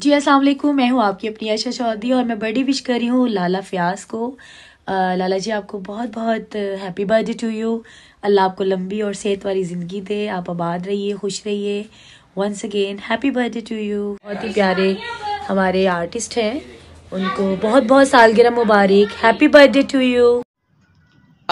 जी वालेकुम मैं हूँ आपकी अपनी आशा चौधरी और मैं बड़ी विश कर रही हूँ लाला फ्याज को आ, लाला जी आपको बहुत बहुत happy birthday to you Allah आपको लंबी और सेहत वाली ज़िंदगी दे आप आबाद रहिए खुश रहिए once again happy birthday to you बहुत ही प्यारे हमारे आर्टिस्ट हैं उनको बहुत बहुत सालगिरह मुबारक happy birthday to you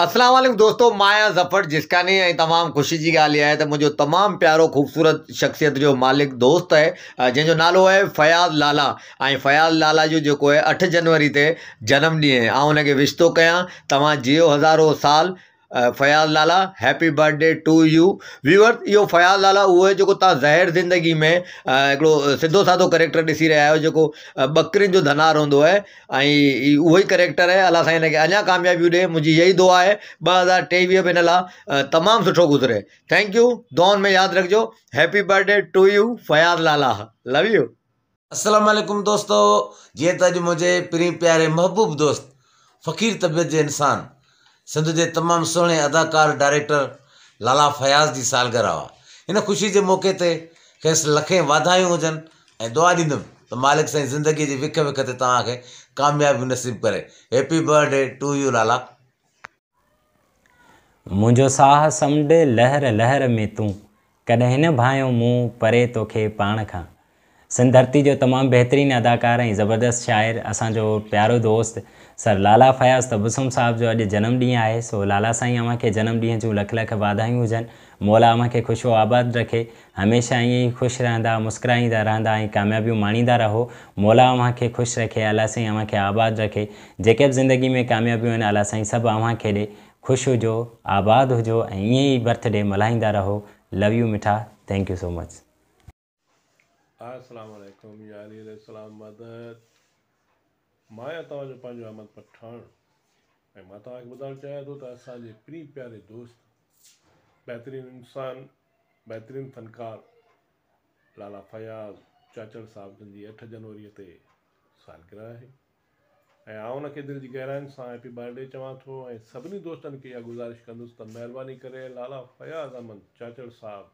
Aslam दोस्तों माया जफ़र जिसका नहीं है तमाम ख़ुशी जी गाल है तो मुझे तमाम प्यारो ख़ूबसूरत शख्सियत जो मालिक दोस्त है जो नालो है फ़याज़ लाला फ़याज़ लाला जो जो है अठ जनवरी ते जनम डी ऐं हुनखे विश थो कयां जियो हजारों साल Fayaz Lala happy birthday to you viewer यो फ़याज़ लाला उहो जो तव्हां जहर ज़िंदगी में सीधो सिधो साधो करेक्टर रहा रहिया आहियो जेको ॿकरियुनि जो धनार हों उ करेक्टर है अल्लाह सही इनके अजा कामयाबी दे मुझी यही दुआ है ब हज़ार टेवी में हिन तमाम सुठो गुज़रे थैंक यू दौन में याद रखो happy birthday to you Fayaz लाला लव यू असलकुम दोस्तों जो मुझे प्री प्यारे महबूब दोस्त फ़क़ीर तबियत जे इंसान सिंध जे तमामु सुहिणे अदाकार डायरेक्टर लाला फयाज़ जी सालगरह आहे हिन ख़ुशी जे मौक़े ते खेसि लखे वाधायूं हुजनि ऐं दुआ ॾींदुमि त मालिक साईं ज़िंदगीअ जी विख विख ते तव्हांखे कामयाबी नसीबु करे हैप्पी बर्थडे टू यू लाला मुंहिंजो साह समुंड लहर लहर में तूं कॾहिं न भायो मूं परे तोखे पाण खां सिंध धरती जो तमामु बहितरीनु अदाकार ऐं ज़बरदस्त शाइरु असांजो प्यारो दोस्त सर लाला फयाज़ तबसुम साहब जो अॼु जनमु ॾींहुं आहे सो लाला साईं खे जनम ॾींहं जूं लखु लख वाधायूं हुजनि मौला अव्हांखे ख़ुशि जो आबादु रखे हमेशह ईअं ई ख़ुशि रहंदा मुस्कराईंदा रहंदा ऐं कामयाबियूं माणींदा रहो मौला अव्हांखे ख़ुशि रखे अला साईंखे आबाद रखे जेके बि ज़िंदगी में कामयाबियूं आहिनि अला साईं सभु अव्हांखे ॾे ख़ुशि हुजो आबाद हुजो ऐं ईअं ई बर्थडे मल्हाईंदा रहो लव यू मिठा थैंक यू सो मच मां तव्हांजो पंहिंजो अमन पठाण ऐं मां तव्हांखे ॿुधाइणु चाहियां थो त असांजे प्री प्यारे दोस्त बहितरीनु इंसान बहितरीनु फ़नकार लाला फ़याज़ चाचर साहब जंहिंजी अठ जनवरीअ ते सालगिरह आहे ऐं मां हुनखे दिलि जी गहराइनि सां हैप्पी बर्थडे चवां थो ऐं सभिनी दोस्तनि खे इहा गुज़ारिश कंदुसि त महिरबानी करे लाला फ़याज़ अहमद चाचर साहब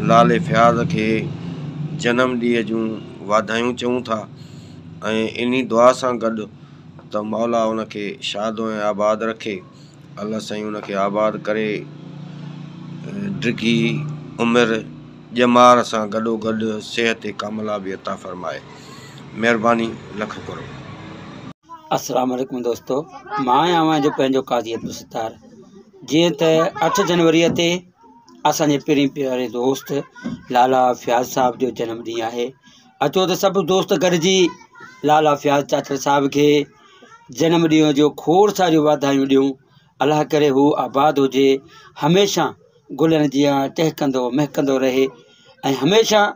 लाल फ़याज़ के जनम ॾींहं जूं वाधायूं था ऐं इन दुआ सां गॾु त मौला उनखे शादो आबाद रखे अलाह साईं उनखे आबाद करे डिघी उमिरि ॼमार सां गॾो गॾु सिहत कामला बि अता फ़रमाए महिरबानी लख करो असलम दोस्तों मां आहियां काज़ी अब्दुल सितार जीअं त अठ जनवरी असांजे पहिरीं प्यारे दोस्त लाला फ्याज साहब जो जनमु ॾींहुं आहे अचो त सभु दोस्त गॾिजी लाला फ्याज चाचर साहिब खे जनमु ॾींहं जो खोड़ सारियूं वाधायूं ॾियूं अलाह करे हू आबादु हुजे हमेशह गुलनि जीअं टहकंदो महकंदो रहे ऐं हमेशह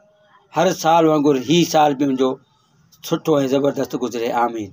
हर साल वांगुर ई साल बि मुंहिंजो सुठो ऐं ज़बरदस्तु गुज़िरे आमिर